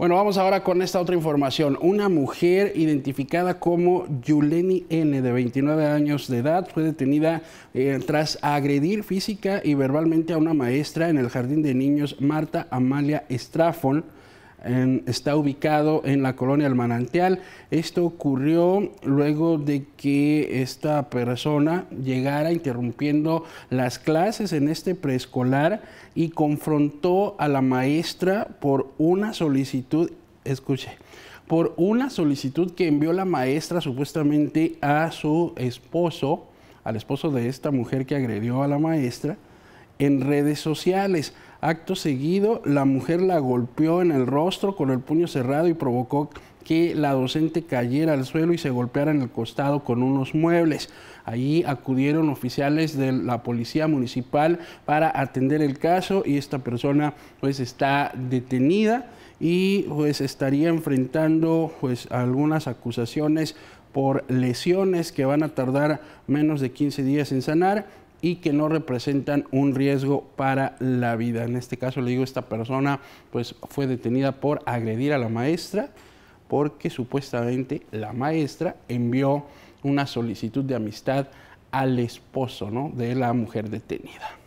Bueno, vamos ahora con esta otra información. Una mujer identificada como Yuleni N, de 29 años de edad, fue detenida eh, tras agredir física y verbalmente a una maestra en el jardín de niños Marta Amalia Straffon está ubicado en la colonia del Manantial. Esto ocurrió luego de que esta persona llegara interrumpiendo las clases en este preescolar y confrontó a la maestra por una solicitud, escuche, por una solicitud que envió la maestra supuestamente a su esposo, al esposo de esta mujer que agredió a la maestra en redes sociales. Acto seguido, la mujer la golpeó en el rostro con el puño cerrado y provocó que la docente cayera al suelo y se golpeara en el costado con unos muebles. Allí acudieron oficiales de la policía municipal para atender el caso y esta persona pues está detenida y pues estaría enfrentando pues algunas acusaciones por lesiones que van a tardar menos de 15 días en sanar y que no representan un riesgo para la vida. En este caso, le digo, esta persona pues, fue detenida por agredir a la maestra porque supuestamente la maestra envió una solicitud de amistad al esposo ¿no? de la mujer detenida.